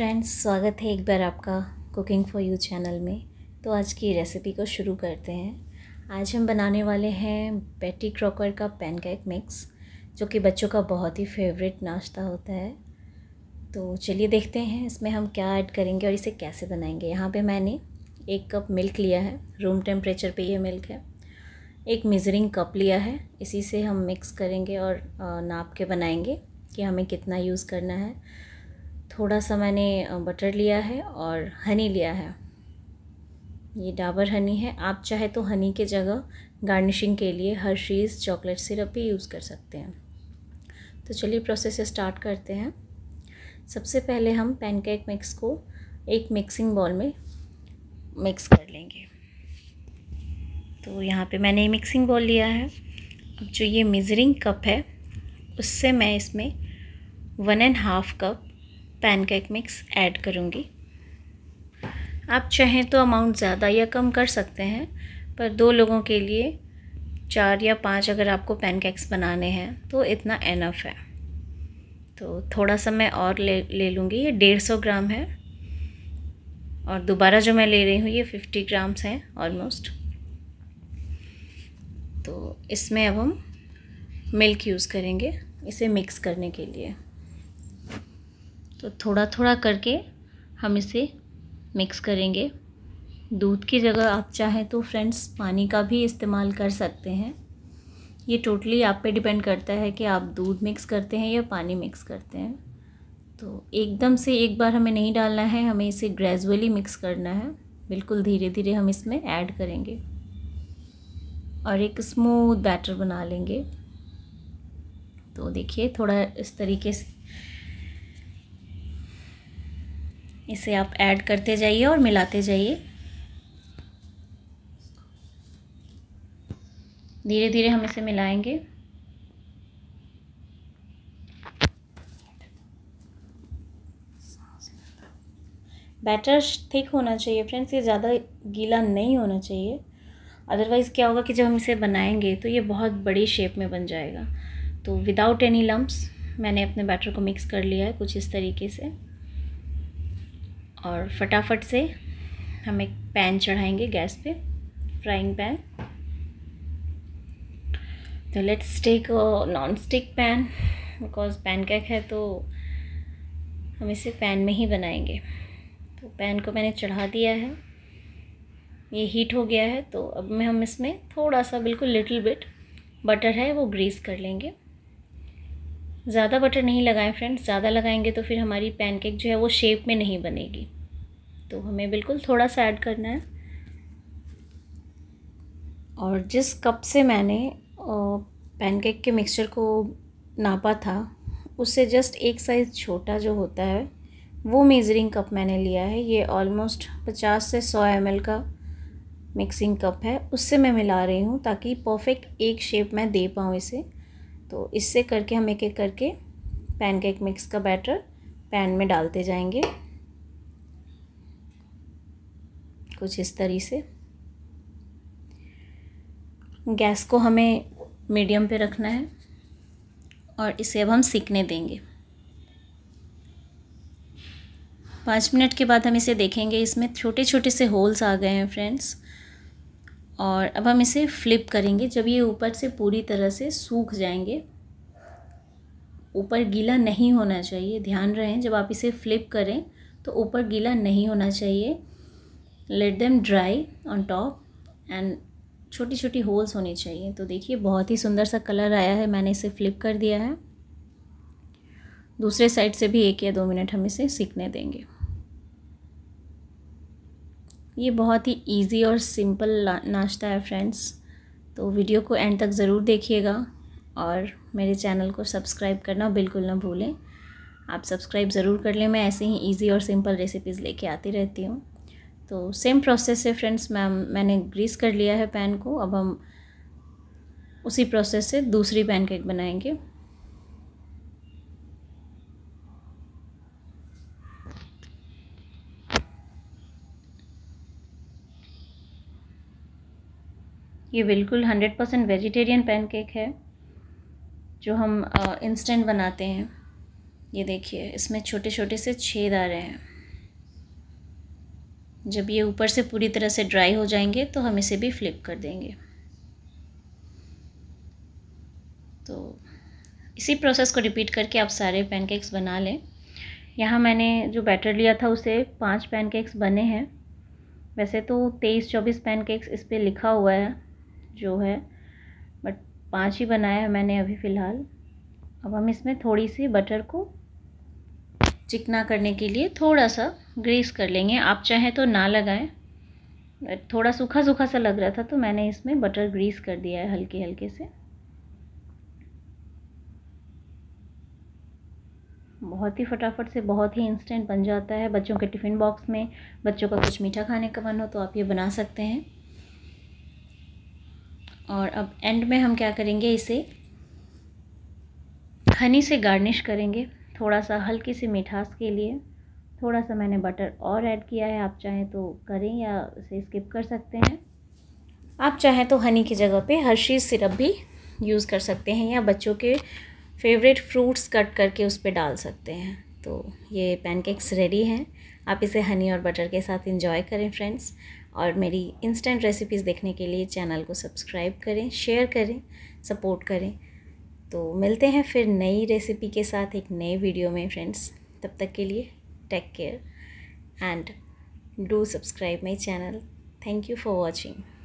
friends स्वागत है एक बार आपका कुकिंग फॉर यू चैनल में तो आज की रेसिपी को शुरू करते हैं आज हम बनाने वाले हैं बेटी क्रॉकर का पैनकेक मिक्स जो कि बच्चों का बहुत ही फेवरेट नाश्ता होता है तो चलिए देखते हैं इसमें हम क्या ऐड करेंगे और इसे कैसे बनाएंगे यहाँ पे मैंने एक कप मिल्क लिया है रूम टेम्परेचर पर यह मिल्क है एक मेज़रिंग कप लिया है इसी से हम मिक्स करेंगे और नाप के बनाएंगे कि हमें कितना यूज़ करना है थोड़ा सा मैंने बटर लिया है और हनी लिया है ये डाबर हनी है आप चाहे तो हनी के जगह गार्निशिंग के लिए हर चीज़ चॉकलेट सिरप भी यूज़ कर सकते हैं तो चलिए प्रोसेस स्टार्ट करते हैं सबसे पहले हम पैनकेक मिक्स को एक मिक्सिंग बॉल में मिक्स कर लेंगे तो यहाँ पे मैंने मिक्सिंग बॉल लिया है अब जो ये मिज़रिंग कप है उससे मैं इसमें one and half cup pancake mix add करूँगी आप चाहें तो अमाउंट ज़्यादा या कम कर सकते हैं पर दो लोगों के लिए चार या पांच अगर आपको पैनकेक्स बनाने हैं तो इतना एनफ है तो थोड़ा सा मैं और ले ले लूँगी ये डेढ़ सौ ग्राम है और दोबारा जो मैं ले रही हूँ ये फिफ्टी ग्राम्स हैं ऑलमोस्ट तो इसमें अब हम मिल्क यूज़ करेंगे इसे मिक्स करने के लिए तो थोड़ा थोड़ा करके हम इसे मिक्स करेंगे दूध की जगह आप चाहें तो फ्रेंड्स पानी का भी इस्तेमाल कर सकते हैं ये टोटली आप पे डिपेंड करता है कि आप दूध मिक्स करते हैं या पानी मिक्स करते हैं तो एकदम से एक बार हमें नहीं डालना है हमें इसे ग्रेजुअली मिक्स करना है बिल्कुल धीरे धीरे हम इसमें ऐड करेंगे और एक स्मूथ बैटर बना लेंगे तो देखिए थोड़ा इस तरीके से इसे आप ऐड करते जाइए और मिलाते जाइए धीरे धीरे हम इसे मिलाएंगे बैटर थिक होना चाहिए फ्रेंड्स ये ज़्यादा गीला नहीं होना चाहिए अदरवाइज़ क्या होगा कि जब हम इसे बनाएंगे तो ये बहुत बड़ी शेप में बन जाएगा तो विदाउट एनी लम्ब्स मैंने अपने बैटर को मिक्स कर लिया है कुछ इस तरीके से और फटाफट से हम एक पैन चढ़ाएंगे गैस पे फ्राइंग पैन तो let's take non stick pan because pancake है तो हम इसे पैन में ही बनाएंगे तो पैन को मैंने चढ़ा दिया है ये हीट हो गया है तो अब मैं हम इसमें थोड़ा सा बिल्कुल लिटिल बिट बटर है वो ग्रीस कर लेंगे ज़्यादा बटर नहीं लगाएं फ्रेंड्स ज़्यादा लगाएंगे तो फिर हमारी पैनकेक जो है वो शेप में नहीं बनेगी तो हमें बिल्कुल थोड़ा सा ऐड करना है और जिस कप से मैंने पैनकेक के मिक्सचर को नापा था उससे जस्ट एक साइज़ छोटा जो होता है वो मेज़रिंग कप मैंने लिया है ये ऑलमोस्ट पचास से सौ एम का मिक्सिंग कप है उससे मैं मिला रही हूँ ताकि परफेक्ट एक शेप मैं दे पाऊँ इसे तो इससे करके हम एक एक करके पैनकेक मिक्स का बैटर पैन में डालते जाएंगे कुछ इस तरी से गैस को हमें मीडियम पे रखना है और इसे अब हम सीखने देंगे पाँच मिनट के बाद हम इसे देखेंगे इसमें छोटे छोटे से होल्स आ गए हैं फ्रेंड्स और अब हम इसे फ्लिप करेंगे जब ये ऊपर से पूरी तरह से सूख जाएंगे ऊपर गीला नहीं होना चाहिए ध्यान रहे जब आप इसे फ्लिप करें तो ऊपर गीला नहीं होना चाहिए let them dry on top and छोटी छोटी होल्स होनी चाहिए तो देखिए बहुत ही सुंदर सा कलर आया है मैंने इसे फ्लिप कर दिया है दूसरे साइड से भी एक या दो मिनट हम इसे सीखने देंगे ये बहुत ही इजी और सिंपल नाश्ता है फ्रेंड्स तो वीडियो को एंड तक ज़रूर देखिएगा और मेरे चैनल को सब्सक्राइब करना बिल्कुल ना भूलें आप सब्सक्राइब ज़रूर कर लें मैं ऐसे ही इजी और सिंपल रेसिपीज़ लेके आती रहती हूँ तो सेम प्रोसेस से फ्रेंड्स मैम मैंने ग्रीस कर लिया है पैन को अब हम उसी प्रोसेस से दूसरी पैनकेक बनाएंगे ये बिल्कुल हंड्रेड परसेंट वेजिटेरियन पैनकेक है जो हम इंस्टेंट बनाते हैं ये देखिए इसमें छोटे छोटे से छेद आ रहे हैं जब ये ऊपर से पूरी तरह से ड्राई हो जाएंगे तो हम इसे भी फ्लिप कर देंगे तो इसी प्रोसेस को रिपीट करके आप सारे पैनकेक्स बना लें यहाँ मैंने जो बैटर लिया था उसे पांच पैनकेक्स बने हैं वैसे तो तेईस चौबीस पैनकेक्स इस पर लिखा हुआ है जो है बट पांच ही बनाया है मैंने अभी फ़िलहाल अब हम इसमें थोड़ी सी बटर को चिकना करने के लिए थोड़ा सा ग्रीस कर लेंगे आप चाहें तो ना लगाएं थोड़ा सूखा सूखा सा लग रहा था तो मैंने इसमें बटर ग्रीस कर दिया है हल्के हल्के से बहुत ही फटाफट से बहुत ही इंस्टेंट बन जाता है बच्चों के टिफ़िन बॉक्स में बच्चों का कुछ मीठा खाने का मन हो तो आप ये बना सकते हैं और अब एंड में हम क्या करेंगे इसे हनी से गार्निश करेंगे थोड़ा सा हल्की सी मिठास के लिए थोड़ा सा मैंने बटर और ऐड किया है आप चाहें तो करें या इसे स्किप कर सकते हैं आप चाहें तो हनी की जगह पे हर्शीज सिरप भी यूज़ कर सकते हैं या बच्चों के फेवरेट फ्रूट्स कट करके उस पर डाल सकते हैं तो ये पैनकेक्स रेडी हैं आप इसे हनी और बटर के साथ इंजॉय करें फ्रेंड्स और मेरी इंस्टेंट रेसिपीज़ देखने के लिए चैनल को सब्सक्राइब करें शेयर करें सपोर्ट करें तो मिलते हैं फिर नई रेसिपी के साथ एक नए वीडियो में फ्रेंड्स तब तक के लिए take care and do subscribe my channel thank you for watching